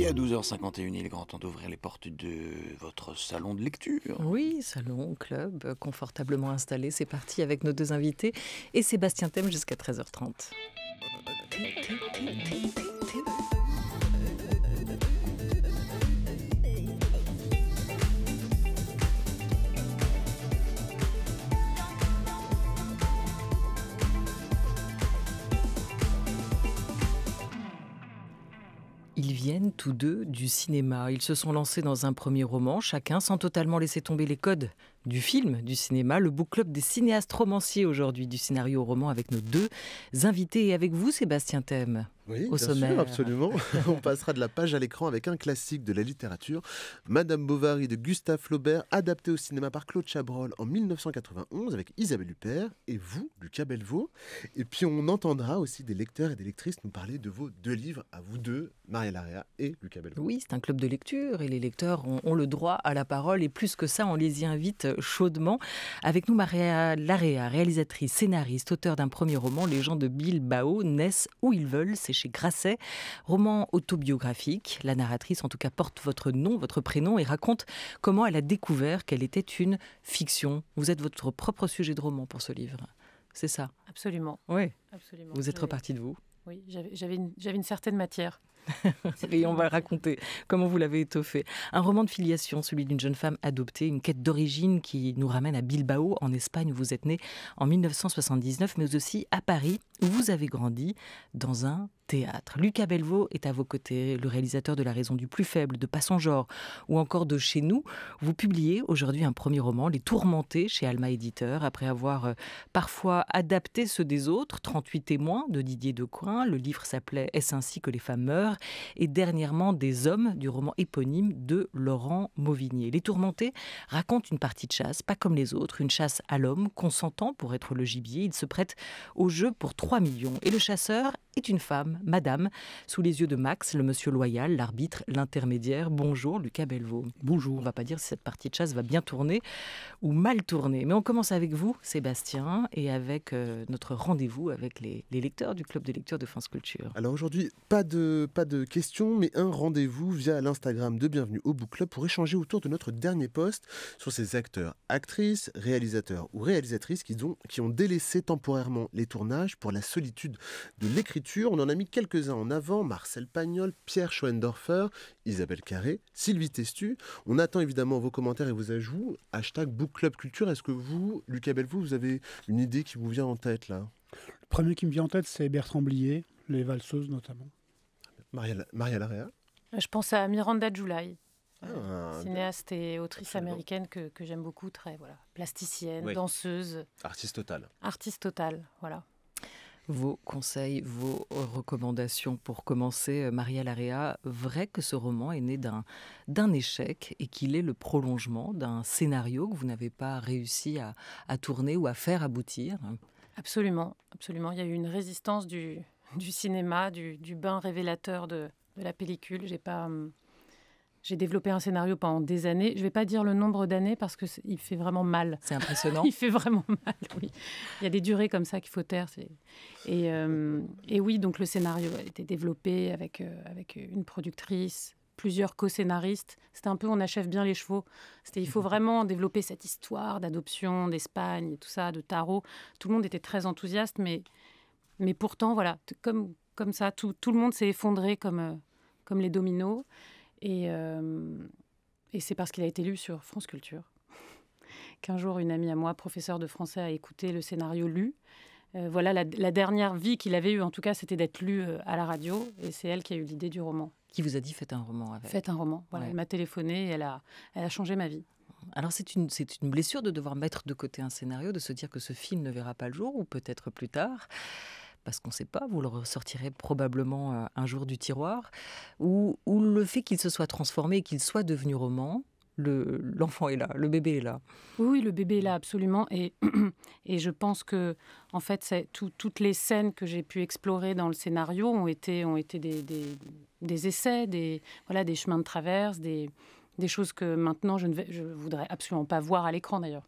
Et à 12h51, il est grand temps d'ouvrir les portes de votre salon de lecture. Oui, salon, club, confortablement installé. C'est parti avec nos deux invités et Sébastien Thème jusqu'à 13h30. viennent tous deux du cinéma. Ils se sont lancés dans un premier roman, chacun sans totalement laisser tomber les codes du film, du cinéma, le book club des cinéastes romanciers aujourd'hui, du scénario au roman avec nos deux invités et avec vous, Sébastien Thème. Oui, bien absolument. On passera de la page à l'écran avec un classique de la littérature, Madame Bovary de Gustave Flaubert, adapté au cinéma par Claude Chabrol en 1991 avec Isabelle Huppert et vous, Lucas Belvaux. Et puis on entendra aussi des lecteurs et des lectrices nous parler de vos deux livres, à vous deux, Maria Larrea et Lucas Belvaux. Oui, c'est un club de lecture et les lecteurs ont le droit à la parole et plus que ça, on les y invite chaudement. Avec nous, Maria Larrea, réalisatrice, scénariste, auteur d'un premier roman, Les gens de Bilbao naissent où ils veulent, c'est chez Grasset. Roman autobiographique. La narratrice, en tout cas, porte votre nom, votre prénom et raconte comment elle a découvert qu'elle était une fiction. Vous êtes votre propre sujet de roman pour ce livre. C'est ça Absolument. Oui. Absolument. Vous êtes reparti de vous. Oui, j'avais une, certaine matière. Et on va raconter comment vous l'avez étoffé. Un roman de filiation, celui d'une jeune femme adoptée, une quête d'origine qui nous ramène à Bilbao, en Espagne, où vous êtes née en 1979, mais aussi à Paris, où vous avez grandi dans un théâtre. Lucas Belvaux est à vos côtés, le réalisateur de La raison du plus faible, de Pas son genre, ou encore de Chez nous. Vous publiez aujourd'hui un premier roman, Les Tourmentés, chez Alma Éditeur, après avoir euh, parfois adapté ceux des autres, 38 témoins de Didier Decoing. Le livre s'appelait Est-ce ainsi que les femmes meurent Et dernièrement, Des hommes, du roman éponyme de Laurent Mauvigné. Les Tourmentés racontent une partie de chasse, pas comme les autres, une chasse à l'homme, consentant pour être le gibier. Il se prête au jeu pour 3 millions. Et le chasseur est une femme, madame, sous les yeux de Max, le monsieur loyal, l'arbitre, l'intermédiaire. Bonjour Lucas Belvaux. Bonjour. On ne va pas dire si cette partie de chasse va bien tourner ou mal tourner. Mais on commence avec vous, Sébastien, et avec euh, notre rendez-vous avec les, lecteurs du club de lecture de France Culture. Alors aujourd'hui, pas de, pas de questions, mais un rendez-vous via l'Instagram de Bienvenue au Book Club pour échanger autour de notre dernier poste sur ces acteurs, actrices, réalisateurs ou réalisatrices qui ont, qui ont délaissé temporairement les tournages pour la solitude de l'écriture. On en a mis quelques-uns en avant, Marcel Pagnol, Pierre Schoendorfer, Isabelle Carré, Sylvie Testu. On attend évidemment vos commentaires et vos ajouts. Hashtag Book Club Culture. Est-ce que vous, Lucas Bellevaux, vous avez une idée qui vous vient en tête là Le premier qui me vient en tête, c'est Bertrand Blier, les valseuses notamment. Maria, Maria Larrea Je pense à Miranda July. Euh, ah, cinéaste et autrice américaine que, j'aime beaucoup, très voilà, plasticienne, danseuse. Artiste totale. Artiste totale, voilà vos conseils, vos recommandations pour commencer. Euh, Maria Larea, vrai que ce roman est né d'un échec et qu'il est le prolongement d'un scénario que vous n'avez pas réussi à, tourner ou à faire aboutir Absolument, absolument. Il y a eu une résistance du, cinéma, du, du, bain révélateur de, la pellicule. J'ai pas. Hum, j'ai développé un scénario pendant des années. Je ne vais pas dire le nombre d'années parce qu'il fait vraiment mal. C'est impressionnant. il fait vraiment mal, oui. Il y a des durées comme ça qu'il faut taire. Et, euh, et, oui, donc le scénario a été développé avec, euh, avec une productrice, plusieurs co-scénaristes. C'était un peu on achève bien les chevaux. C'était il faut vraiment développer cette histoire d'adoption d'Espagne tout ça, de tarot. Tout le monde était très enthousiaste, mais, mais pourtant, voilà, comme, comme ça, tout, le monde s'est effondré comme, euh, comme les dominos. Euh, et, c'est parce qu'il a été lu sur France Culture qu'un jour une amie à moi, professeure de français, a écouté le scénario lu. Euh, voilà, la, dernière vie qu'il avait eue, en tout cas, c'était d'être lu euh, à la radio, et c'est elle qui a eu l'idée du roman. Qui vous a dit faites un roman avec Faites un roman. Voilà, elle m'a téléphoné et elle a, changé ma vie. Alors c'est une blessure de devoir mettre de côté un scénario, de se dire que ce film ne verra pas le jour, ou peut-être plus tard parce qu'on ne sait pas, vous le ressortirez probablement euh, un jour du tiroir, ou, le fait qu'il se soit transformé, qu'il soit devenu roman, l'enfant est là, le bébé est là. Oui, le bébé est là absolument, et, je pense que en fait, toutes les scènes que j'ai pu explorer dans le scénario ont été, des, essais, des, chemins de traverse, des, choses que maintenant je ne je voudrais absolument pas voir à l'écran d'ailleurs.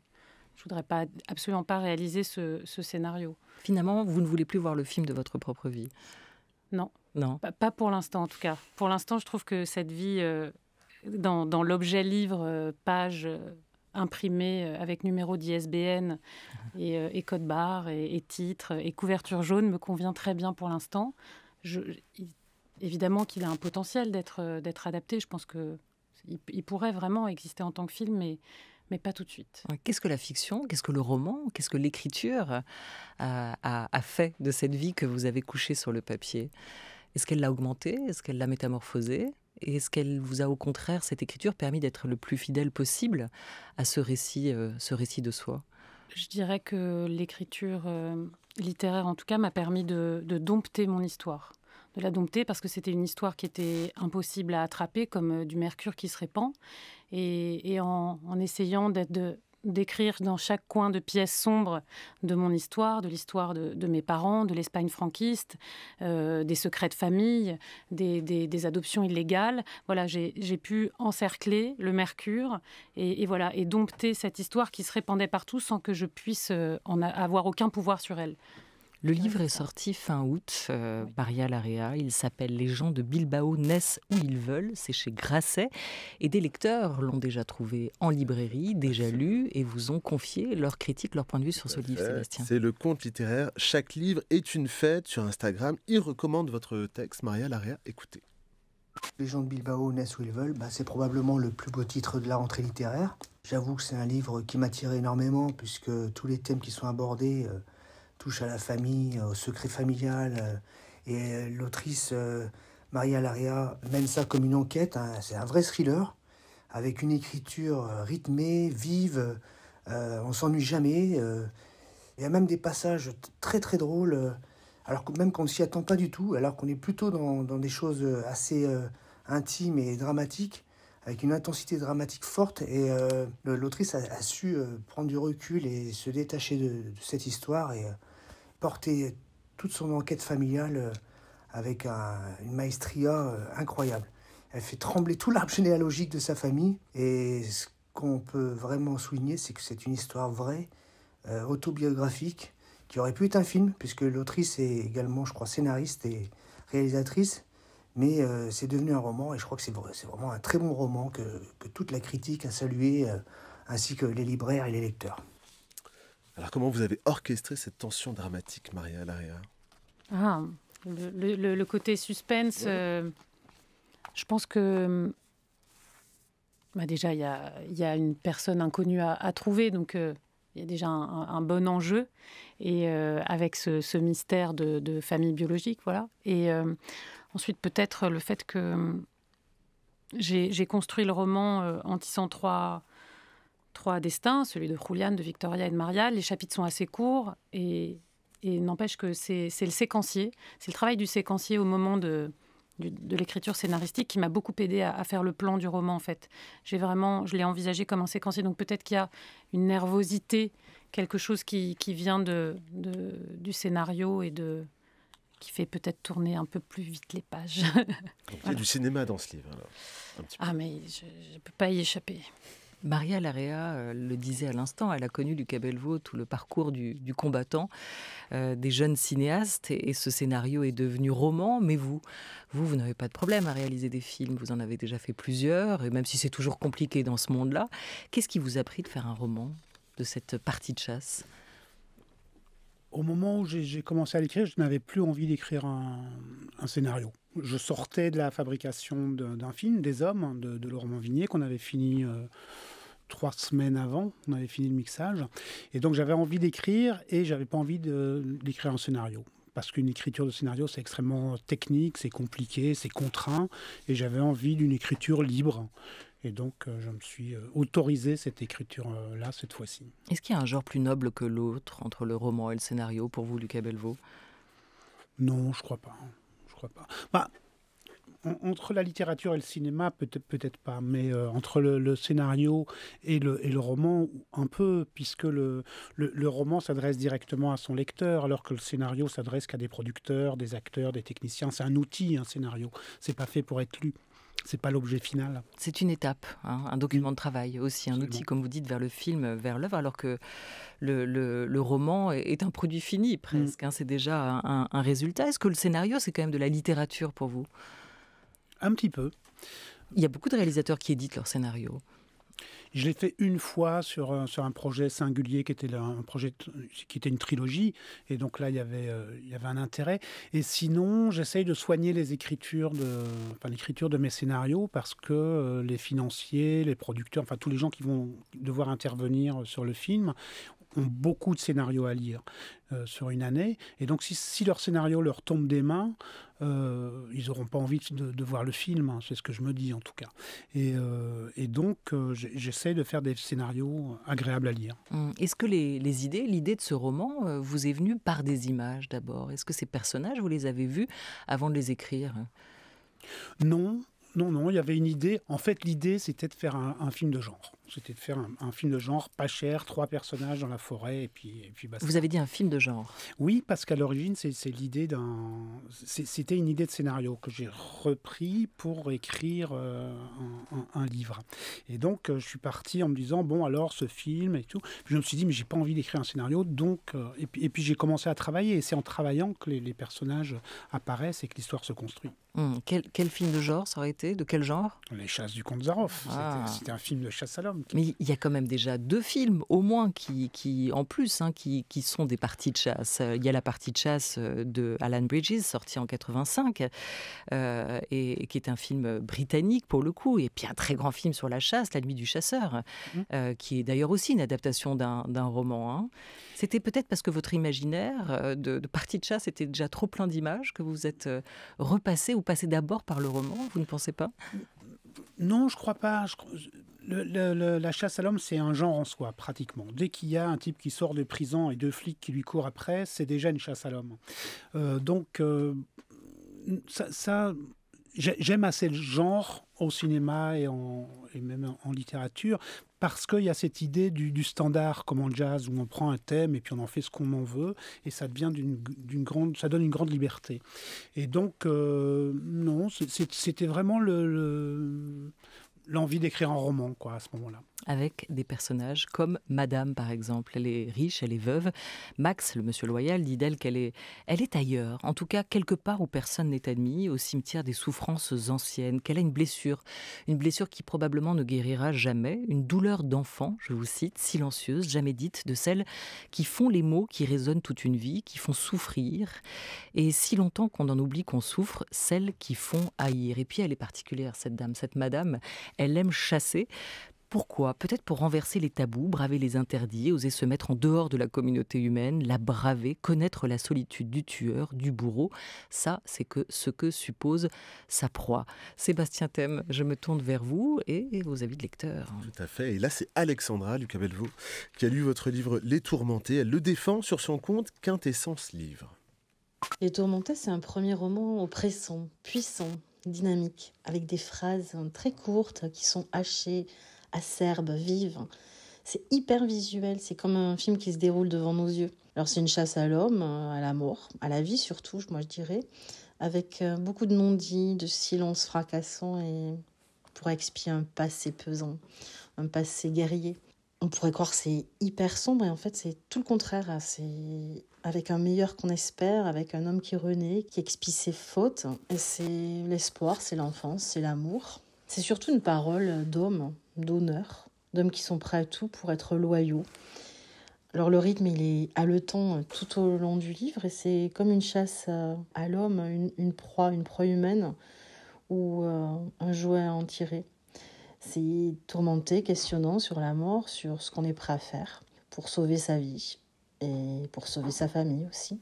Je voudrais pas, absolument pas réaliser ce, scénario. Finalement, vous ne voulez plus voir le film de votre propre vie Non. Non. Pas, pour l'instant, en tout cas. Pour l'instant, je trouve que cette vie, euh, dans, l'objet livre, euh, page euh, imprimée avec numéro d'ISBN et, et, code barre et, titre et couverture jaune me convient très bien pour l'instant. évidemment qu'il a un potentiel d'être adapté. Je pense que il, pourrait vraiment exister en tant que film, mais mais pas tout de suite. Qu'est-ce que la fiction, qu'est-ce que le roman, qu'est-ce que l'écriture euh, a, fait de cette vie que vous avez couchée sur le papier Est-ce qu'elle l'a augmentée Est-ce qu'elle l'a métamorphosée Et est-ce qu'elle vous a au contraire, cette écriture, permis d'être le plus fidèle possible à ce récit, euh, ce récit de soi Je dirais que l'écriture euh, littéraire, en tout cas, m'a permis de dompter mon histoire de la dompter parce que c'était une histoire qui était impossible à attraper, comme euh, du mercure qui se répand. Et, en, essayant d'écrire dans chaque coin de pièce sombre de mon histoire, de l'histoire de, mes parents, de l'Espagne franquiste, euh, des secrets de famille, des, adoptions illégales. Voilà, j'ai pu encercler le mercure et, voilà et dompter cette histoire qui se répandait partout sans que je puisse euh, en avoir aucun pouvoir sur elle. Le livre est sorti fin août euh, Maria Larrea. Il s'appelle Les gens de Bilbao naissent où ils veulent. C'est chez Grasset. Et des lecteurs l'ont déjà trouvé en librairie, déjà lu et vous ont confié leurs critiques, leur point de vue sur ce livre, Sébastien. C'est le compte littéraire. Chaque livre est une fête sur Instagram. Il recommande votre texte, Maria Larea, Écoutez. Les gens de Bilbao naissent où ils veulent, bah, c'est probablement le plus beau titre de la rentrée littéraire. J'avoue que c'est un livre qui m'attire énormément puisque tous les thèmes qui sont abordés euh, touche à la famille, au secret familial. Euh, et euh, l'autrice euh, Maria Laria mène ça comme une enquête. Hein. c'est un vrai thriller avec une écriture rythmée, vive. on s'ennuie jamais. et il y a même des passages très très drôles, alors que même qu'on ne s'y attend pas du tout, alors qu'on est plutôt dans, des choses assez intimes et dramatiques, avec une intensité dramatique forte. Et l'autrice a, su prendre du recul et se détacher de, de cette histoire. Et Porter toute son enquête familiale euh, avec une maestria euh, incroyable. Elle fait trembler tout l'arbre généalogique de sa famille. Et ce qu'on peut vraiment souligner, c'est que c'est une histoire vraie, euh, autobiographique, qui aurait pu être un film, puisque l'autrice est également, je crois, scénariste et réalisatrice. Mais c'est devenu un roman, et je crois que c'est vrai, vraiment un très bon roman que, toute la critique a salué, ainsi que les libraires et les lecteurs. Alors comment vous avez orchestré cette tension dramatique, Maria Laria ah, le, côté suspense, euh, je pense que hum, bah, déjà, il y, a, une personne inconnue à, trouver, donc euh, il y a déjà un, bon enjeu, et euh, avec ce, mystère de, famille biologique, voilà. Et ensuite, peut-être le fait que hum, j'ai construit le roman en tissant trois destins, celui de Juliane, de Victoria et de Maria. Les chapitres sont assez courts et, n'empêche que c'est le séquencier, c'est le travail du séquencier au moment de, l'écriture scénaristique qui m'a beaucoup aidé à, faire le plan du roman en fait. J'ai vraiment, je l'ai envisagé comme un séquencier, donc peut-être qu'il y a une nervosité, quelque chose qui, vient de, du scénario et de qui fait peut-être tourner un peu plus vite les pages. Il y a du cinéma dans ce livre Ah mais je ne peux pas y échapper. Maria Larea euh, le disait à l'instant, elle a connu du Belvaux, tout le parcours du, combattant, euh, des jeunes cinéastes, et, ce scénario est devenu roman, mais vous, vous n'avez pas de problème à réaliser des films, vous en avez déjà fait plusieurs, et même si c'est toujours compliqué dans ce monde-là, qu'est-ce qui vous a pris de faire un roman de cette partie de chasse au moment où j'ai commencé à l'écrire, je n'avais plus envie d'écrire un, scénario. Je sortais de la fabrication d'un film, Des Hommes, de, Laurent Vignier, qu'on avait fini euh, trois semaines avant. On avait fini le mixage. Et donc j'avais envie d'écrire et j'avais pas envie d'écrire un scénario parce qu'une écriture de scénario, c'est extrêmement technique, c'est compliqué, c'est contraint, et j'avais envie d'une écriture libre. Et donc, euh, je me suis euh, autorisé cette écriture-là, euh, cette fois-ci. Est-ce qu'il y a un genre plus noble que l'autre entre le roman et le scénario, pour vous, Lucas Bellevaux Non, je crois pas. Hein. Je crois pas. Bah, entre la littérature et le cinéma, peut-être pas, mais entre le, scénario et le, le, roman, un peu, puisque le, le roman s'adresse directement à son lecteur, alors que le scénario s'adresse qu'à des producteurs, des acteurs, des techniciens. C'est un outil, un scénario. C'est pas fait pour être lu c'est pas l'objet final. C'est une étape, hein, un document mm. de travail aussi, un outil, comme vous dites, vers le film, vers l'œuvre, alors que le, roman est un produit fini presque, mm. hein, c'est déjà un, un résultat. Est-ce que le scénario, c'est quand même de la littérature pour vous Un petit peu. Il y a beaucoup de réalisateurs qui éditent leur scénario. Je l'ai fait une fois sur un, sur un projet singulier qui était un projet qui était une trilogie, et donc là il y avait euh, il y avait un intérêt. Et sinon, j'essaye de soigner les écritures de l'écriture de mes scénarios parce que euh, les financiers, les producteurs, enfin tous les gens qui vont devoir intervenir sur le film ont beaucoup de scénarios à lire euh, sur une année. Et donc, si, leur scénario leur tombe des mains, euh, ils n'auront pas envie de, voir le film. Hein, c'est ce que je me dis, en tout cas. Et, euh, donc, j'essaie de faire des scénarios agréables à lire. Hum, est-ce que les, idées, l'idée de ce roman vous est venue par des images d'abord Est-ce que ces personnages, vous les avez vus avant de les écrire Non, non, non. Il y avait une idée. En fait, l'idée, c'était de faire un film de genre c'était de faire un, film de genre pas cher, trois personnages dans la forêt, et puis, et puis Vous avez dit un film de genre Oui, parce qu'à l'origine, c'est l'idée d'un. C'était une idée de scénario que j'ai repris pour écrire euh, un, livre. Et donc, euh, je suis parti en me disant, bon, alors ce film et tout. Puis je me suis dit, mais j'ai pas envie d'écrire un scénario, donc. Euh, et puis, et puis j'ai commencé à travailler, et c'est en travaillant que les, personnages apparaissent et que l'histoire se construit. Hmm, quel, quel, film de genre ça aurait été De quel genre Les Chasses du Comte Zaroff. Ah. C'était un film de chasse à l'homme. Mais il y a quand même déjà deux films, au moins, qui, en plus, hein, qui, sont des parties de chasse. Euh, il y a la partie de chasse euh, de Alan Bridges, sortie en 85, euh, et, qui est un film britannique pour le coup, et puis un très grand film sur la chasse, La nuit du chasseur, mhm. qui est d'ailleurs aussi une adaptation d'un roman. Hein. C'était peut-être parce que votre imaginaire de, partie de chasse était déjà trop plein d'images que vous êtes repassé ou passé d'abord par le roman, vous ne pensez pas non, je crois pas. Je, la chasse à l'homme, c'est un genre en soi, pratiquement. Dès qu'il y a un type qui sort de prison et deux flics qui lui courent après, c'est déjà une chasse à l'homme. Euh, donc, euh, ça, j'aime assez le genre au cinéma et, même en littérature parce qu'il y a cette idée du, standard comme en jazz où on prend un thème et puis on en fait ce qu'on en veut et ça devient d'une grande ça donne une grande liberté et donc euh, non c'était vraiment le, l'envie d'écrire un roman quoi, à ce moment-là. Avec des personnages comme Madame, par exemple. Elle est riche, elle est veuve. Max, le monsieur loyal, dit d'elle qu'elle est, elle est ailleurs, en tout cas quelque part où personne n'est admis, au cimetière des souffrances anciennes, qu'elle a une blessure, une blessure qui probablement ne guérira jamais, une douleur d'enfant, je vous cite, silencieuse, jamais dite, de celles qui font les mots qui résonnent toute une vie, qui font souffrir, et si longtemps qu'on en oublie qu'on souffre, celles qui font haïr. Et puis elle est particulière, cette dame, cette Madame. Elle aime chasser. Pourquoi Peut-être pour renverser les tabous, braver les interdits, oser se mettre en dehors de la communauté humaine, la braver, connaître la solitude du tueur, du bourreau. Ça, c'est que ce que suppose sa proie. Sébastien Thème, je me tourne vers vous et vos avis de lecteur. Tout à fait. Et là, c'est Alexandra Belvaux, qui a lu votre livre Les Tourmentés. Elle le défend sur son compte Quintessence Livre. Les Tourmentés, c'est un premier roman oppressant, puissant, dynamique, avec des phrases hein, très courtes qui sont hachées, acerbes, vives. C'est hyper visuel, c'est comme un film qui se déroule devant nos yeux. Alors c'est une chasse à l'homme, euh, à la mort, à la vie surtout, moi je dirais, avec euh, beaucoup de non dit de silences fracassants et pour expier un passé pesant, un passé guerrier on pourrait croire que c'est hyper sombre et en fait c'est tout le contraire. Hein. C'est avec un meilleur qu'on espère, avec un homme qui renaît, qui expie ses fautes. Et c'est l'espoir, c'est l'enfance, c'est l'amour. C'est surtout une parole d'homme, d'honneur, d'hommes qui sont prêts à tout pour être loyaux. Alors le rythme, il est haletant tout au long du livre et c'est comme une chasse à l'homme, une, proie, une proie humaine ou euh, un jouet à en tirer. C'est tourmenté, questionnant sur la mort, sur ce qu'on est prêt à faire pour sauver sa vie et pour sauver sa famille aussi.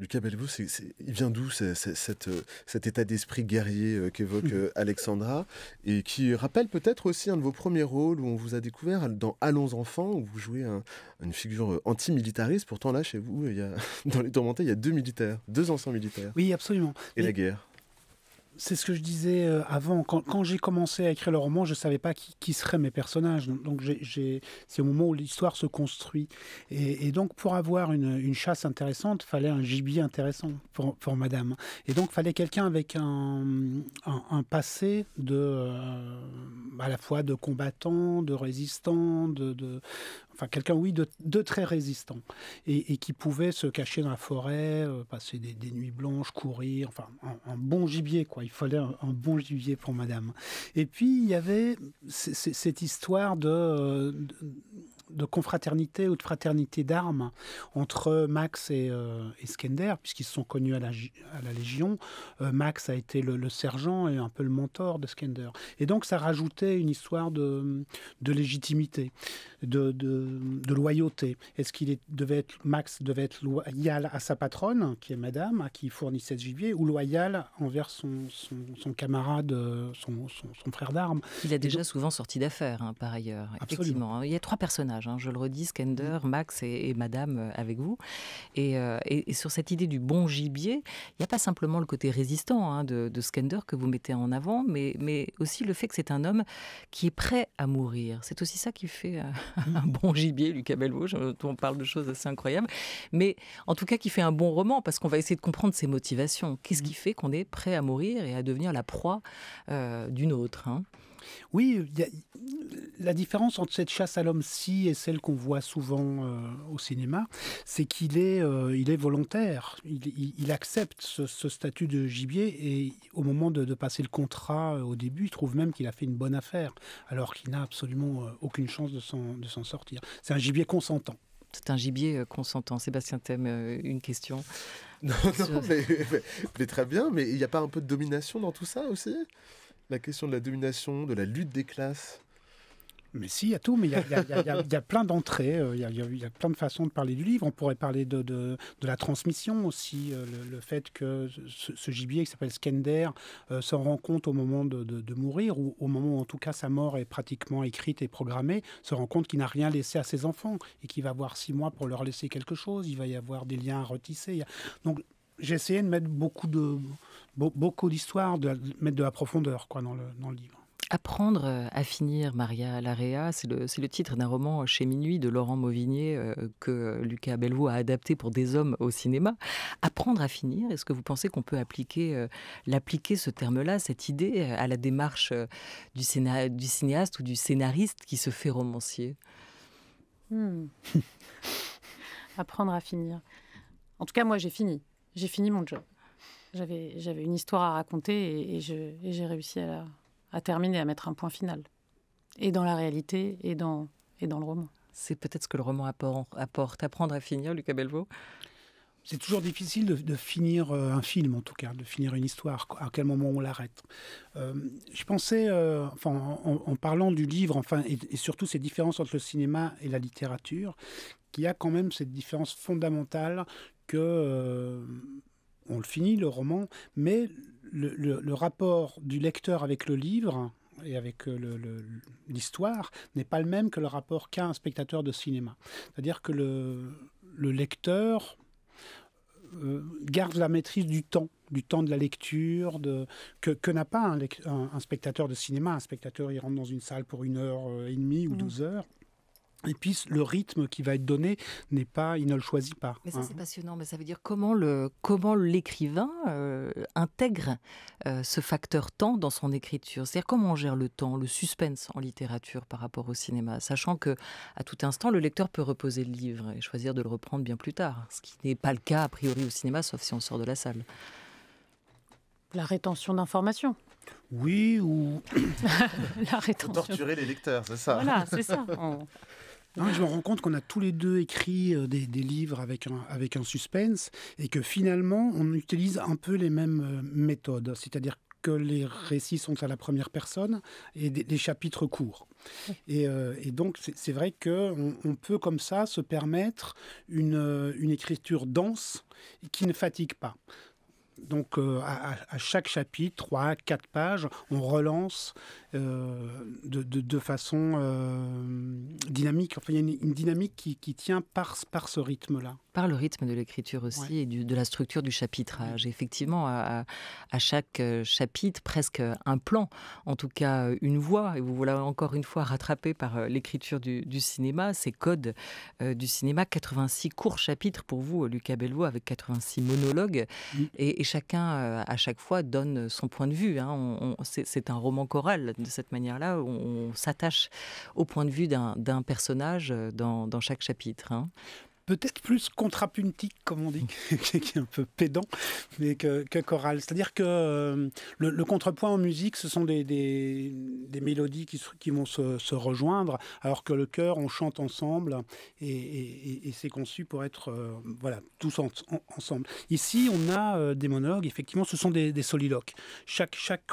Lucas Bellevaux, c'est, c'est, il vient d'où cet, état d'esprit guerrier euh, qu'évoque mmh. euh, Alexandra et qui rappelle peut-être aussi un de vos premiers rôles où on vous a découvert dans Allons enfants, où vous jouez une figure euh, anti-militariste. Pourtant là, chez vous, dans Les Tourmentés, il y a deux militaires, deux anciens militaires. Oui, absolument. Et la guerre c'est ce que je disais euh, avant. Quand, j'ai commencé à écrire le roman, je ne savais pas qui, seraient mes personnages. Donc, c'est au moment où l'histoire se construit. Et, donc, pour avoir une, chasse intéressante, fallait un gibier intéressant pour, madame. Et donc, fallait quelqu'un avec un, passé de, euh, à la fois de combattant, de résistant, de, enfin, quelqu'un, oui, de, très résistant. Et, qui pouvait se cacher dans la forêt, euh, passer des, nuits blanches, courir, enfin, un bon gibier, quoi il fallait un, bon juillet pour madame. Et puis, il y avait cette histoire de euh, de confraternité ou de fraternité d'armes entre Max et, euh, Skender, puisqu'ils se sont connus à la, à la Légion. Euh, Max a été le, sergent et un peu le mentor de Skender. Et donc ça rajoutait une histoire de, de légitimité, de, de, loyauté. Est-ce qu'il devait être, Max devait être loyal à sa patronne, qui est Madame, à qui il fournissait ce gibier, ou loyal envers son, son, camarade, son, son frère d'armes Il a déjà souvent sorti d'affaires, hein, par ailleurs. Effectivement, il y a trois personnages. Hein. Je le redis, Skender, Max et, Madame euh, avec vous. Euh, et, sur cette idée du bon gibier, il n'y a pas simplement le côté résistant hein, de, Skender que vous mettez en avant, mais, aussi le fait que c'est un homme qui est prêt à mourir. C'est aussi ça qui fait euh, mm. un, bon gibier, Lucas Belvaux. On parle de choses assez incroyables. Mais en tout cas, qui fait un bon roman, parce qu'on va essayer de comprendre ses motivations. Qu'est-ce mm. qui fait qu'on est prêt à mourir et à devenir la proie d'une autre hein. Oui, la différence entre cette chasse à l'homme-ci et celle qu'on voit souvent euh, au cinéma, c'est qu'il est, euh, il est volontaire. Il, accepte ce, statut de gibier et au moment de, passer le contrat euh, au début, il trouve même qu'il a fait une bonne affaire, alors qu'il n'a absolument aucune chance de s'en sortir. C'est un gibier consentant. C'est un gibier consentant. Sébastien Thème, une question Non, mais, très bien, mais il n'y a pas un peu de domination dans tout ça aussi la question de la domination, de la lutte des classes. Mais si, il y a tout, mais il y, a, plein d'entrées, euh, il y, a plein de façons de parler du livre. On pourrait parler de, de, la transmission aussi, euh, le, fait que ce, gibier qui s'appelle Skender se euh, s'en rend compte au moment de, de, mourir, ou au moment où en tout cas sa mort est pratiquement écrite et programmée, se rend compte qu'il n'a rien laissé à ses enfants et qu'il va avoir six mois pour leur laisser quelque chose, il va y avoir des liens à retisser. Donc j'ai essayé de mettre beaucoup de beaucoup d'histoires, de mettre de la profondeur quoi, dans, le, dans le livre. Apprendre euh, à finir Maria Larrea, c'est le, titre d'un roman chez Minuit de Laurent Mauvigné euh, que Lucas Bellevaux a adapté pour des hommes au cinéma. Apprendre à finir, est-ce que vous pensez qu'on peut appliquer euh, l'appliquer ce terme-là, cette idée, à la démarche du, du, cinéaste ou du scénariste qui se fait romancier hmm. Apprendre à finir. En tout cas, moi, j'ai fini. J'ai fini mon job. J'avais, j'avais une histoire à raconter et, je, j'ai réussi à, à, terminer, à mettre un point final. Et dans la réalité et dans, et dans le roman. C'est peut-être ce que le roman apporte. Apprendre à finir, Lucas Belvaux c'est toujours difficile de, finir euh, un film, en tout cas, de finir une histoire, à quel moment on l'arrête. Euh, je pensais, euh, enfin, en, parlant du livre, enfin, et, surtout ces différences entre le cinéma et la littérature, qu'il y a quand même cette différence fondamentale que on le finit, le roman, mais le, rapport du lecteur avec le livre et avec euh, l'histoire n'est pas le même que le rapport qu'a un spectateur de cinéma. C'est-à-dire que le, lecteur euh, garde la maîtrise du temps, du temps de la lecture, que, n'a pas un, spectateur de cinéma. Un spectateur, il rentre dans une salle pour une heure euh, et demie ou mmh. douze heures. Et puis le rythme qui va être donné n'est pas, il ne le choisit pas. Mais ça hein. c'est passionnant, mais ça veut dire comment le comment l'écrivain euh, intègre euh, ce facteur temps dans son écriture. C'est-à-dire comment on gère le temps, le suspense en littérature par rapport au cinéma, sachant que à tout instant le lecteur peut reposer le livre et choisir de le reprendre bien plus tard, ce qui n'est pas le cas a priori au cinéma, sauf si on sort de la salle. La rétention d'informations. Oui, ou... la rétention. Torturer les lecteurs, c'est ça. Voilà, c'est ça. Non, je me ah. rends compte qu'on a tous les deux écrit euh, des, livres avec un, avec un suspense et que finalement, on utilise un peu les mêmes euh, méthodes. C'est-à-dire que les récits sont à la première personne et des, chapitres courts. Euh, et, donc, c'est vrai qu'on on peut comme ça se permettre une, une écriture dense qui ne fatigue pas. Donc, à, à, chaque chapitre, 3, 4 pages, on relance euh, de, de, façon euh, dynamique. Enfin, il y a une, dynamique qui, qui, tient par, par ce rythme-là. Par le rythme de l'écriture aussi et de la structure du chapitrage. Effectivement, à, à, chaque euh, chapitre, presque un plan, en tout cas une voix. Et vous voilà encore une fois rattrapé par l'écriture du, du, cinéma, ces codes du cinéma. 86 courts chapitres pour vous, Lucas Bellevaux, avec 86 monologues. Mm. Et, et, chacun, à chaque fois, donne son point de vue. Hein. c'est un roman choral de cette manière-là. On, s'attache au point de vue d'un personnage euh, dans, chaque chapitre. Hein peut-être plus contrapuntique, comme on dit, qui est un peu pédant, mais que, C'est-à-dire que euh, le, contrepoint en musique, ce sont des, des, mélodies qui, qui vont se, rejoindre, alors que le chœur, on chante ensemble et, c'est conçu pour être euh, voilà, tous ensemble. Ici, on a euh, des monologues, effectivement, ce sont des, soliloques. Chaque, chaque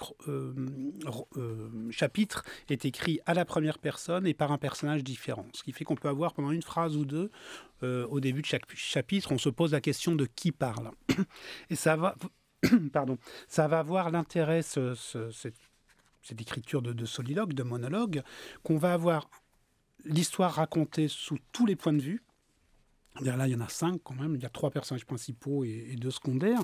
chapitre est écrit à la première personne et par un personnage différent, ce qui fait qu'on peut avoir pendant une phrase ou deux euh, au début de chaque chapitre, on se pose la question de qui parle. Et ça va, pardon, ça va avoir l'intérêt, cette, écriture de, de soliloque, de monologue, qu'on va avoir l'histoire racontée sous tous les points de vue, Là, il y en a cinq quand même. Il y a trois personnages principaux et, deux secondaires.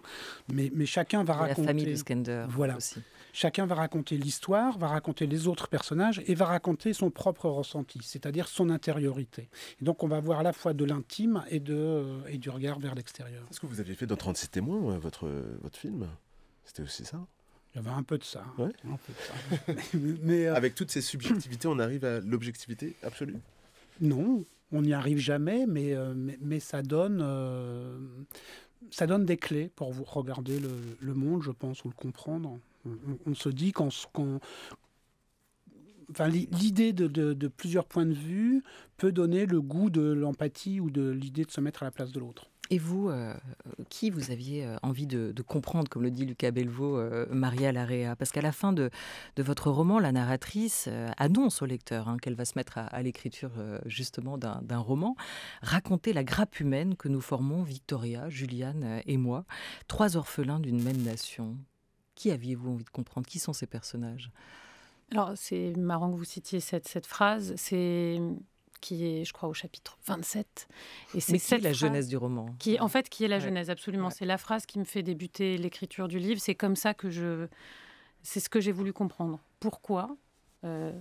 Mais, chacun va raconter. La famille de Skender voilà. aussi. Chacun va raconter l'histoire, va raconter les autres personnages et va raconter son propre ressenti, c'est-à-dire son intériorité. donc, on va voir à la fois de l'intime et, euh, et du regard vers l'extérieur. Est-ce que vous aviez fait dans 36 témoins euh, votre, euh, votre film C'était aussi ça il y avait un peu de ça. Hein. mais, Avec toutes ces subjectivités, on arrive à l'objectivité absolue Non, on n'y arrive jamais, mais, euh, mais, ça donne euh, ça donne des clés pour vous regarder le, monde, je pense, ou le comprendre. On, se dit qu'on... l'idée de plusieurs points de vue peut donner le goût de l'empathie ou de l'idée de se mettre à la place de l'autre. Et vous, euh, qui vous aviez euh, envie de, comprendre, comme le dit Lucas Bellevaux, euh, Maria Larea Parce qu'à la fin de, votre roman, la narratrice annonce au lecteur hein, qu'elle va se mettre à, l'écriture justement d'un roman, raconter la grappe humaine que nous formons, Victoria, Juliane et moi, trois orphelins d'une même nation. Qui aviez-vous envie de comprendre Qui sont ces personnages Alors, c'est marrant que vous citiez cette, cette phrase. C'est qui est, je crois, au chapitre 27. Et c'est la jeunesse du roman. Qui, en fait, qui est la jeunesse, absolument. C'est la phrase qui me fait débuter l'écriture du livre. C'est comme ça que je. C'est ce que j'ai voulu comprendre. Pourquoi euh,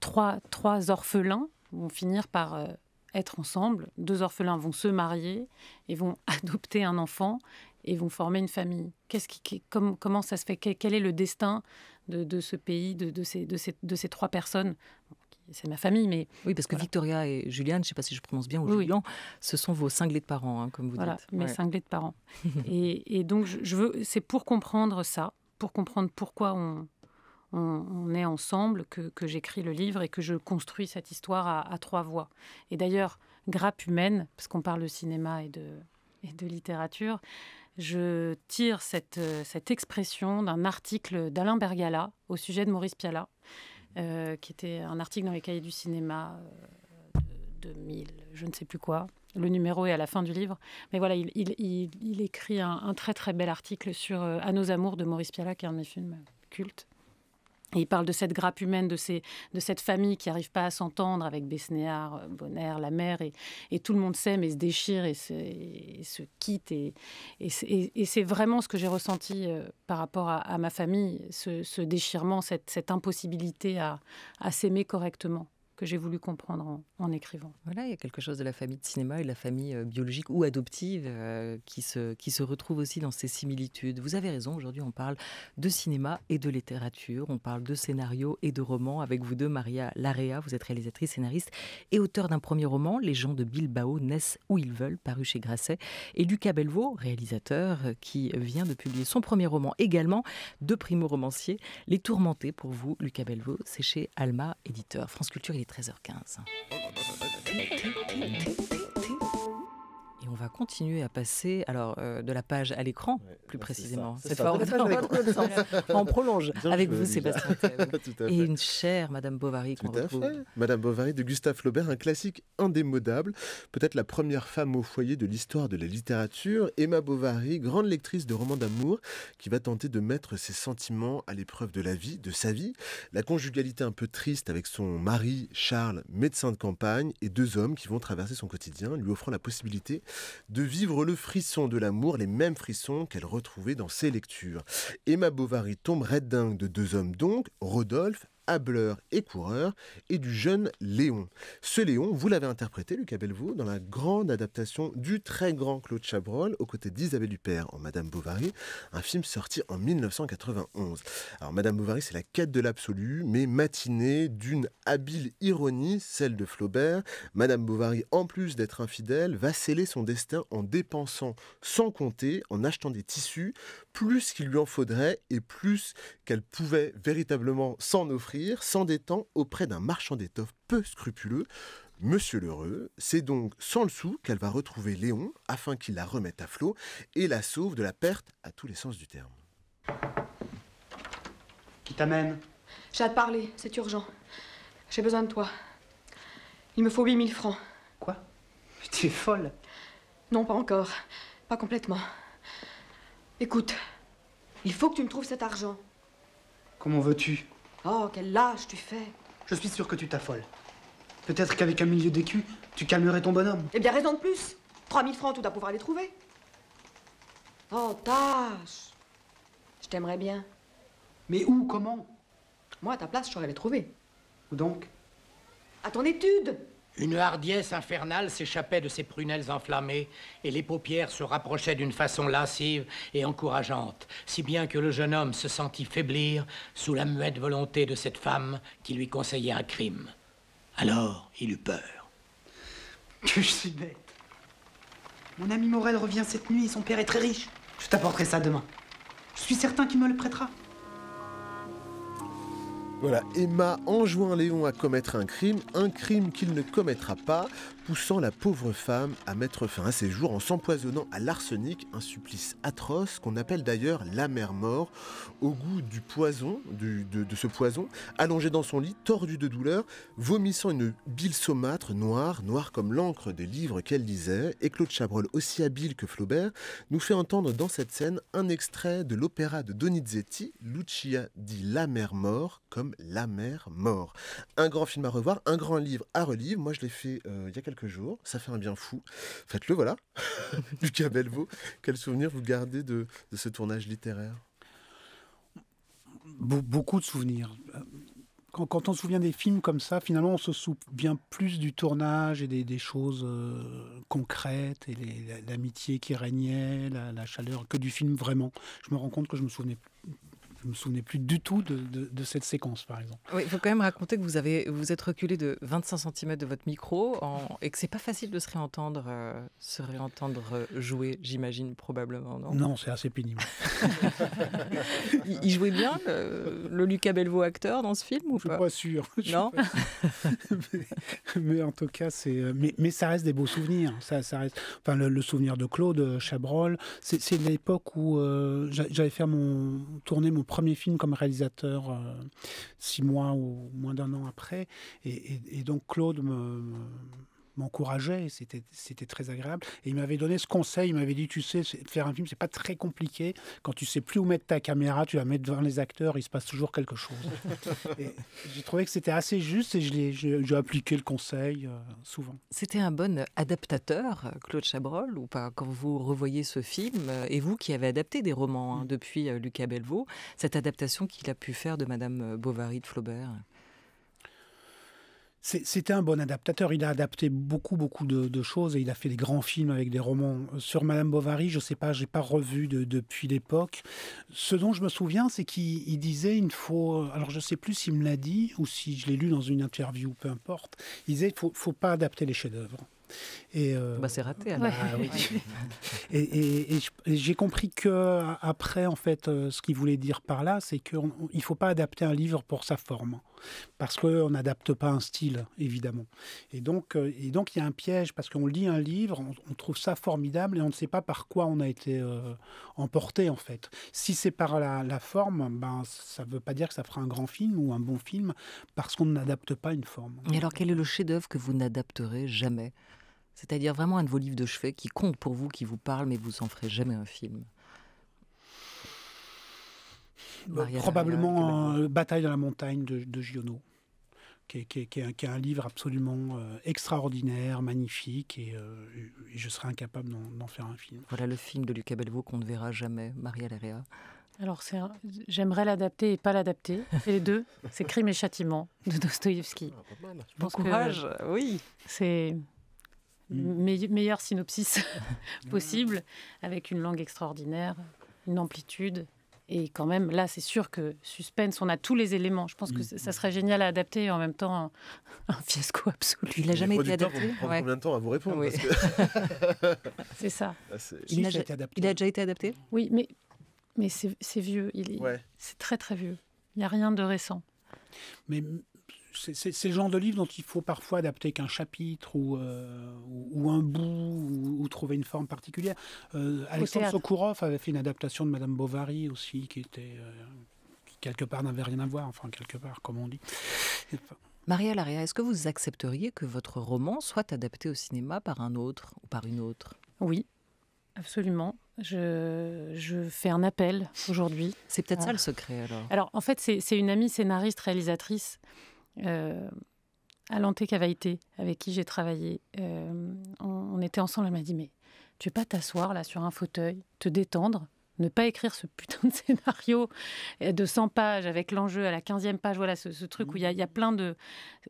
trois, trois orphelins vont finir par euh, être ensemble Deux orphelins vont se marier et vont adopter un enfant et vont former une famille. Qu'est-ce qui, comment ça se fait quel, est le destin de, de ce pays, de, ces, de, ces, de ces trois personnes c'est ma famille. Mais oui, parce que Victoria et Juliane, je ne sais pas si je prononce bien ou ce sont vos cinglés de parents, hein, comme vous voilà, Mes cinglés de parents. et, donc, je, veux, c'est pour comprendre ça, pour comprendre pourquoi on, on, est ensemble que, j'écris le livre et que je construis cette histoire à, trois voix. Et d'ailleurs, grappe humaine, parce qu'on parle de cinéma et de, de littérature, je tire cette, euh, cette expression d'un article d'Alain Bergala au sujet de Maurice Pialat, euh, qui était un article dans les cahiers du cinéma euh, de 2000, je ne sais plus quoi. Le numéro est à la fin du livre. Mais voilà, il, écrit un, très très bel article sur euh, À nos amours de Maurice Pialat, qui est un de mes films cultes il parle de cette grappe humaine, de, cette famille qui n'arrive pas à s'entendre avec Besnéard, euh, Bonner, la mère, et, tout le monde s'aime et se déchire et se, quitte. Et, c'est vraiment ce que j'ai ressenti euh, par rapport à, ma famille, ce, ce déchirement, cette, impossibilité à s'aimer correctement que j'ai voulu comprendre en, écrivant. Voilà, il y a quelque chose de la famille de cinéma et de la famille euh, biologique ou adoptive euh, qui, se, qui se retrouve aussi dans ces similitudes. Vous avez raison, aujourd'hui on parle de cinéma et de littérature, on parle de scénario et de roman avec vous deux, Maria Larrea, vous êtes réalisatrice, scénariste et auteur d'un premier roman, Les gens de Bilbao naissent où ils veulent, paru chez Grasset, et Lucas Belvaux, réalisateur euh, qui vient de publier son premier roman également, de primo-romancier, Les Tourmentés pour vous, Lucas Belvaux, c'est chez Alma, éditeur. France Culture, il est 13h15 on va continuer à passer alors euh, de la page à l'écran, plus précisément. en Cette on, prolonge avec vous, Sébastien. Et une chère Madame Bovary Madame Bovary de Gustave Flaubert, un classique indémodable, peut-être la première femme au foyer de l'histoire de la littérature. Emma Bovary, grande lectrice de romans d'amour, qui va tenter de mettre ses sentiments à l'épreuve de la vie, de sa vie. La conjugalité un peu triste avec son mari Charles, médecin de campagne, et deux hommes qui vont traverser son quotidien, lui offrant la possibilité de vivre le frisson de l'amour, les mêmes frissons qu'elle retrouvait dans ses lectures. Emma Bovary tombe red dingue de deux hommes donc, Rodolphe hableur et coureur, et du jeune Léon. Ce Léon, vous l'avez interprété, Lucas Bellevaux, dans la grande adaptation du très grand Claude Chabrol, aux côtés d'Isabelle Huppert en Madame Bovary, un film sorti en 1991. Alors, Madame Bovary, c'est la quête de l'absolu, mais matinée d'une habile ironie, celle de Flaubert. Madame Bovary, en plus d'être infidèle, va sceller son destin en dépensant sans compter, en achetant des tissus, plus qu'il lui en faudrait et plus qu'elle pouvait véritablement s'en offrir s'endettant auprès d'un marchand d'étoffes peu scrupuleux, Monsieur Lheureux. C'est donc sans le sou qu'elle va retrouver Léon afin qu'il la remette à flot et la sauve de la perte à tous les sens du terme. Qui t'amène J'ai à parler, c'est urgent. J'ai besoin de toi. Il me faut 8000 francs. Quoi Tu es folle Non, pas encore. Pas complètement. Écoute, il faut que tu me trouves cet argent. Comment veux-tu Oh, quel lâche tu fais Je suis sûr que tu t'affoles. Peut-être qu'avec un milieu d'écus, tu calmerais ton bonhomme. Eh bien, raison de plus 3000 francs, tout à pouvoir les trouver. Oh, tâche Je t'aimerais bien. Mais où Comment Moi, à ta place, je saurais les trouver. Où donc À ton étude une hardiesse infernale s'échappait de ses prunelles enflammées et les paupières se rapprochaient d'une façon lascive et encourageante, si bien que le jeune homme se sentit faiblir sous la muette volonté de cette femme qui lui conseillait un crime. Alors, il eut peur. Que je suis bête. Mon ami Morel revient cette nuit et son père est très riche. Je t'apporterai ça demain. Je suis certain qu'il me le prêtera. Voilà, Emma enjoint Léon à commettre un crime, un crime qu'il ne commettra pas poussant la pauvre femme à mettre fin à ses jours en s'empoisonnant à l'arsenic, un supplice atroce qu'on appelle d'ailleurs la mère mort, au goût du poison, de, ce poison, allongée dans son lit, tordue de douleur, vomissant une bile saumâtre noire, noire comme l'encre des livres qu'elle lisait, et Claude Chabrol, aussi habile que Flaubert, nous fait entendre dans cette scène un extrait de l'opéra de Donizetti, Lucia dit la mère mort comme la mère mort. Un grand film à revoir, un grand livre à relire, moi je l'ai fait euh, il y a quelques jours. Ça fait un bien fou. Faites-le, voilà. Lucas Belvaux, quel souvenir vous gardez de, ce tournage littéraire Beaucoup de souvenirs. Quand, on se souvient des films comme ça, finalement, on se souvient plus du tournage et des, choses euh, concrètes et l'amitié qui régnait, la, la, chaleur, que du film vraiment. Je me rends compte que je me souvenais je me souvenais plus du tout de, cette séquence, par exemple. il faut quand même raconter que vous avez, vous êtes reculé de 25 cm de votre micro en, et que c'est pas facile de se réentendre, euh, se réentendre jouer, j'imagine, probablement. Non, c'est assez pénible. il, jouait bien, le, Lucas Belvaux acteur, dans ce film ou Je ne pas sûr. Non mais, en tout cas, c'est, euh, mais, ça reste des beaux souvenirs. Ça, ça reste, enfin, le, souvenir de Claude euh, Chabrol, c'est, l'époque où j'avais fait mon, tourner mon premier film comme réalisateur euh, six mois ou moins d'un an après. Et, donc Claude me, m'encourageait, c'était, c'était très agréable. Et il m'avait donné ce conseil, il m'avait dit, tu sais, faire un film, c'est pas très compliqué. Quand tu sais plus où mettre ta caméra, tu la mets devant les acteurs, il se passe toujours quelque chose. j'ai trouvé que c'était assez juste et je l'ai, j'ai, appliqué le conseil euh, souvent. C'était un bon adaptateur, Claude Chabrol, ou pas, quand vous revoyez ce film, euh, et vous qui avez adapté des romans hein, mm. depuis euh, Lucas Belvaux, cette adaptation qu'il a pu faire de Madame Bovary de Flaubert c'était un bon adaptateur. Il a adapté beaucoup, beaucoup de, choses et il a fait des grands films avec des romans. Euh, sur Madame Bovary, je ne sais pas, j'ai pas revu depuis l'époque. Ce dont je me souviens, c'est qu'il disait il faut. Euh, alors je ne sais plus s'il me l'a dit ou si je l'ai lu dans une interview, peu importe. Il disait il faut, faut pas adapter les chefs-d'œuvre. Et euh, bah, c'est raté. et, j'ai compris que après, en fait, ce qu'il voulait dire par là, c'est qu'il ne faut pas adapter un livre pour sa forme parce qu'on n'adapte pas un style, évidemment. Et donc, euh, donc, il y a un piège, parce qu'on lit un livre, on, trouve ça formidable, et on ne sait pas par quoi on a été euh, emporté, en fait. Si c'est par la, forme, ben, ça ne veut pas dire que ça fera un grand film ou un bon film, parce qu'on n'adapte pas une forme. Et alors, quel est le chef-d'œuvre que vous n'adapterez jamais c'est-à-dire vraiment un de vos livres de chevet qui compte pour vous, qui vous parle, mais vous en ferez jamais un film. Euh, probablement euh, Bataille dans la montagne de, Giono. Qui est, un, livre absolument euh, extraordinaire, magnifique, et, je serais incapable d'en faire un film. Voilà le film de Lucas Belvaux qu'on ne verra jamais, Maria Lerea. Alors, j'aimerais l'adapter et pas l'adapter. et les deux. C'est Crime et Châtiment de Dostoïevski. bon ah, courage, oui. C'est le mm. meilleur synopsis possible, avec une langue extraordinaire, une amplitude, et quand même, là, c'est sûr que suspense, on a tous les éléments. Je pense que mm. ça serait génial à adapter et en même temps un, fiasco absolu. Il n'a jamais été adapté. combien de temps à vous répondre C'est ça. il, a, déjà été adapté Oui, mais, mais c'est vieux. C'est très très vieux. Il n'y a rien de récent. Mais c'est le genre de livre dont il faut parfois adapter qu'un chapitre ou, euh, un bout ou, trouver une forme particulière. Euh, Alexandre Sokourov avait fait une adaptation de Madame Bovary aussi, qui était euh, qui quelque part n'avait rien à voir, enfin quelque part, comme on dit. Maria Laria, est-ce que vous accepteriez que votre roman soit adapté au cinéma par un autre ou par une autre Oui, absolument. Je, fais un appel aujourd'hui. C'est peut-être ça ah. le secret alors. Alors en fait, c'est une amie scénariste réalisatrice euh, Alante Cavaïté, avec qui j'ai travaillé, euh, on, était ensemble. Elle m'a dit Mais tu veux pas t'asseoir là sur un fauteuil, te détendre, ne pas écrire ce putain de scénario euh, de 100 pages avec l'enjeu à la 15e page Voilà ce, truc où il y, a plein de.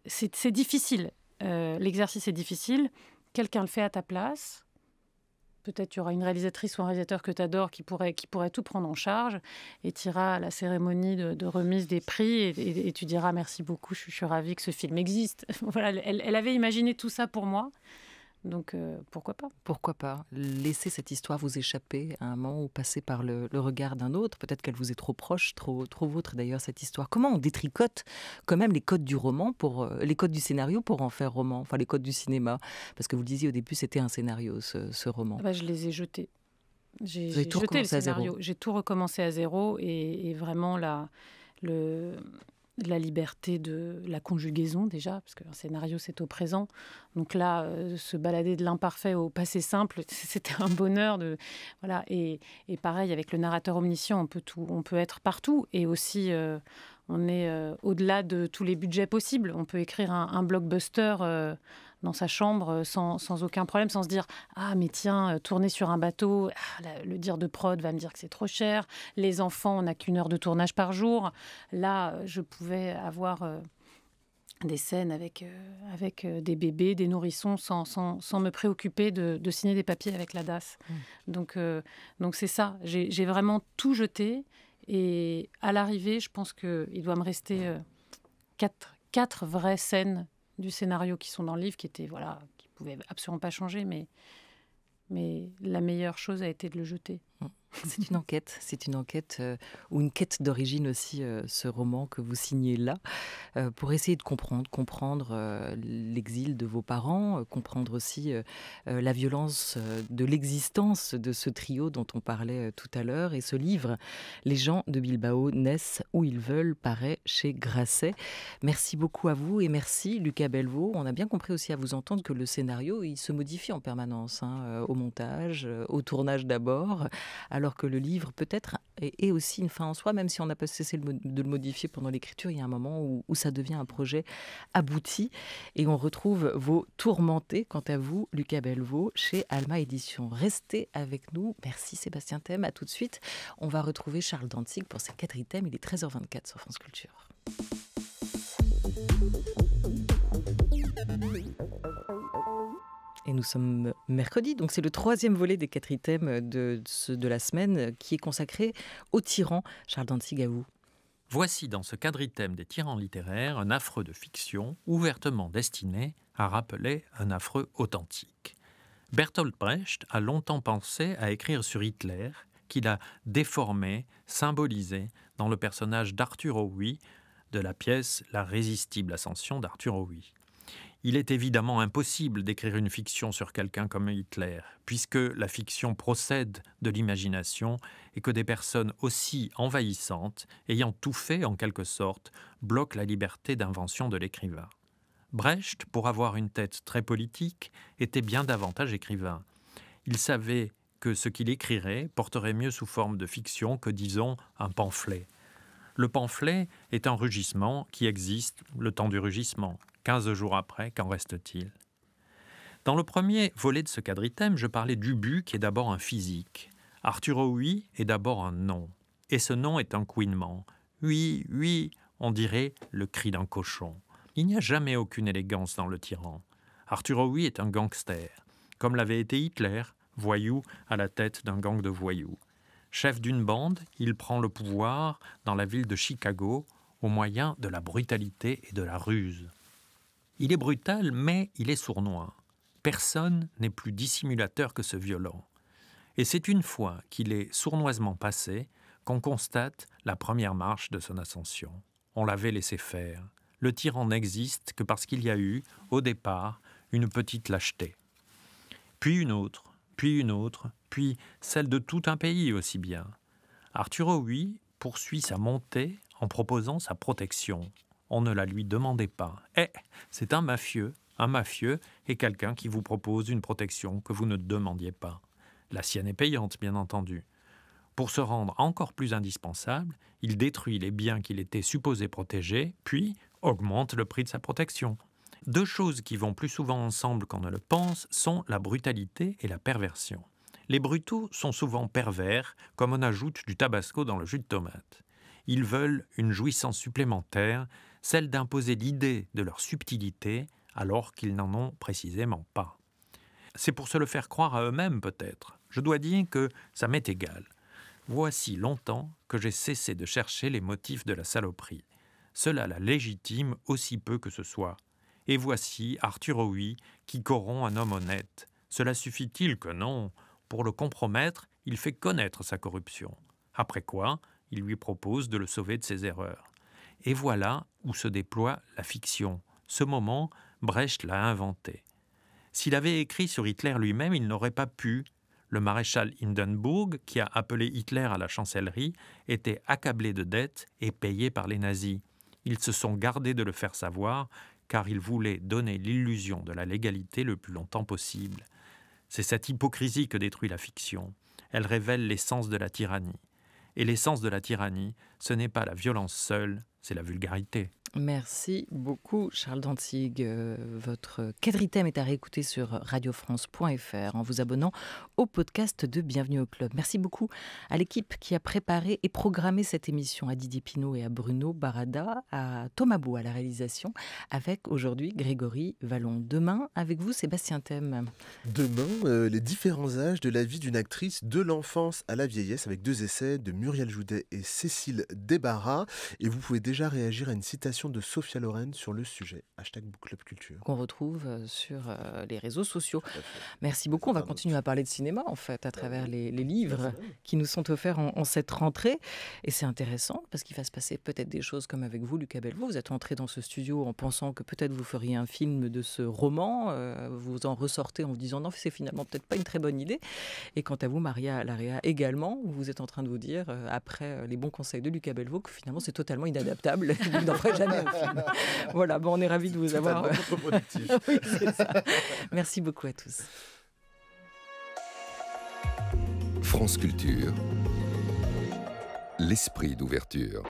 C'est difficile. L'exercice est difficile. Quelqu'un le fait à ta place peut-être tu y aura une réalisatrice ou un réalisateur que tu adores qui pourrait, qui pourrait tout prendre en charge et tu à la cérémonie de, remise des prix et, tu diras merci beaucoup, je, suis ravie que ce film existe. voilà, elle avait imaginé tout ça pour moi. Donc euh, pourquoi pas Pourquoi pas Laisser cette histoire vous échapper à un moment ou passer par le, regard d'un autre. Peut-être qu'elle vous est trop proche, trop, trop vôtre d'ailleurs cette histoire. Comment on détricote quand même les codes du roman pour euh, les codes du scénario pour en faire roman, enfin les codes du cinéma Parce que vous le disiez au début, c'était un scénario ce, roman. Ah bah, je les ai jetés. J'ai recommencé à zéro J'ai tout recommencé à zéro et, et vraiment là le la liberté de la conjugaison déjà, parce que qu'un scénario c'est au présent. Donc là, euh, se balader de l'imparfait au passé simple, c'était un bonheur. De, voilà. Et, pareil avec le narrateur omniscient, on peut tout, on peut être partout et aussi. Euh, on est euh, au-delà de tous les budgets possibles. On peut écrire un blockbuster dans sa chambre euh, sans, aucun problème, sans se dire Ah, mais tiens, euh, tourner sur un bateau, ah, le dire de prod va me dire que c'est trop cher. Les enfants, on n'a qu'une heure de tournage par jour. Là, euh, je pouvais avoir. des scènes avec, avec des bébés, des nourrissons, sans, me préoccuper de, signer des papiers avec la DAS. Mmh. Donc donc c'est ça, j'ai vraiment tout jeté. Et à l'arrivée, je pense qu'il doit me rester quatre, quatre vraies scènes du scénario qui sont dans le livre, qui était voilà, qui pouvait absolument pas changer, mais mais la meilleure chose a été de le jeter. C'est une enquête, c'est une enquête euh, ou une quête d'origine aussi, euh, ce roman que vous signez là, euh, pour essayer de comprendre, comprendre l'exil de vos parents, comprendre aussi la violence de l'existence de ce trio dont on parlait tout à l'heure. Et ce livre, Les gens de Bilbao naissent où ils veulent, paraît chez Grasset. Merci beaucoup à vous et merci Lucas Bellevaux. On a bien compris aussi à vous entendre que le scénario, il se modifie en permanence, hein, au montage, au tournage d'abord alors que le livre peut-être est, aussi une fin en soi, même si on n'a pas cessé de le modifier pendant l'écriture, il y a un moment où, ça devient un projet abouti et on retrouve vos tourmentés, quant à vous, Lucas Belvaux, chez Alma Édition. Restez avec nous, merci Sébastien Thème, à tout de suite. On va retrouver Charles Dantzig pour ses quatre items, il est 13h24 sur France Culture. nous sommes mercredi, donc c'est le troisième volet des quatre items de, la semaine qui est consacré au tyran Charles Dantzig Voici dans ce quadritème des tyrans littéraires un affreux de fiction ouvertement destiné à rappeler un affreux authentique. Bertolt Brecht a longtemps pensé à écrire sur Hitler, qu'il a déformé, symbolisé dans le personnage d'Arthur Howie de la pièce La résistible ascension d'Arthur Howie. Il est évidemment impossible d'écrire une fiction sur quelqu'un comme Hitler, puisque la fiction procède de l'imagination et que des personnes aussi envahissantes, ayant tout fait en quelque sorte, bloquent la liberté d'invention de l'écrivain. Brecht, pour avoir une tête très politique, était bien davantage écrivain. Il savait que ce qu'il écrirait porterait mieux sous forme de fiction que, disons, un pamphlet. Le pamphlet est un rugissement qui existe le temps du rugissement. Quinze jours après, qu'en reste-t-il Dans le premier volet de ce quadritème, je parlais d'Ubu qui est d'abord un physique. Arthur Oui est d'abord un nom. Et ce nom est un couinement. Oui, oui, on dirait le cri d'un cochon. Il n'y a jamais aucune élégance dans le tyran. Arthur Oui est un gangster, comme l'avait été Hitler, voyou à la tête d'un gang de voyous. Chef d'une bande, il prend le pouvoir dans la ville de Chicago au moyen de la brutalité et de la ruse. Il est brutal, mais il est sournois. Personne n'est plus dissimulateur que ce violent. Et c'est une fois qu'il est sournoisement passé qu'on constate la première marche de son ascension. On l'avait laissé faire. Le tyran n'existe que parce qu'il y a eu, au départ, une petite lâcheté. Puis une autre, puis une autre, puis celle de tout un pays aussi bien. Arthur Huy poursuit sa montée en proposant sa protection. On ne la lui demandait pas. Eh, c'est un mafieux, un mafieux est quelqu'un qui vous propose une protection que vous ne demandiez pas. La sienne est payante, bien entendu. Pour se rendre encore plus indispensable, il détruit les biens qu'il était supposé protéger, puis augmente le prix de sa protection. Deux choses qui vont plus souvent ensemble qu'on ne le pense sont la brutalité et la perversion. Les brutaux sont souvent pervers, comme on ajoute du tabasco dans le jus de tomate. Ils veulent une jouissance supplémentaire, celle d'imposer l'idée de leur subtilité alors qu'ils n'en ont précisément pas. C'est pour se le faire croire à eux-mêmes peut-être. Je dois dire que ça m'est égal. Voici longtemps que j'ai cessé de chercher les motifs de la saloperie. Cela la légitime aussi peu que ce soit et voici Arthur oui qui corrompt un homme honnête. Cela suffit-il que non Pour le compromettre, il fait connaître sa corruption. Après quoi, il lui propose de le sauver de ses erreurs. Et voilà où se déploie la fiction. Ce moment, Brecht l'a inventé. S'il avait écrit sur Hitler lui-même, il n'aurait pas pu. Le maréchal Hindenburg, qui a appelé Hitler à la chancellerie, était accablé de dettes et payé par les nazis. Ils se sont gardés de le faire savoir car il voulait donner l'illusion de la légalité le plus longtemps possible. C'est cette hypocrisie que détruit la fiction. Elle révèle l'essence de la tyrannie. Et l'essence de la tyrannie, ce n'est pas la violence seule, c'est la vulgarité. Merci beaucoup, Charles Dantzig euh, Votre quadritem est à réécouter sur radiofrance.fr en vous abonnant au podcast de Bienvenue au Club. Merci beaucoup à l'équipe qui a préparé et programmé cette émission, à Didier Pinault et à Bruno Barada, à Thomas Bou à la réalisation, avec aujourd'hui Grégory Vallon. Demain, avec vous, Sébastien Thème. Demain, euh, les différents âges de la vie d'une actrice de l'enfance à la vieillesse, avec deux essais de Muriel Joudet et Cécile Débarras Et vous pouvez déjà réagir à une citation de Sophia Loren sur le sujet. Hashtag Book Club Culture. Qu'on retrouve euh, sur euh, les réseaux sociaux. Merci beaucoup. On va continuer à parler de cinéma, en fait, à ah travers les, livres qui nous sont offerts en, cette rentrée. Et c'est intéressant parce qu'il va se passer peut-être des choses comme avec vous, Lucas Bellevaux Vous êtes entré dans ce studio en pensant que peut-être vous feriez un film de ce roman. Euh, vous en ressortez en vous disant non, c'est finalement peut-être pas une très bonne idée. Et quant à vous, Maria Larrea également, vous êtes en train de vous dire, après les bons conseils de Lucas Bellevaux que finalement c'est totalement inadaptable. vous n'en voilà, bon, on est ravis de vous avoir. Euh, oui, Merci beaucoup à tous. France Culture, l'esprit d'ouverture.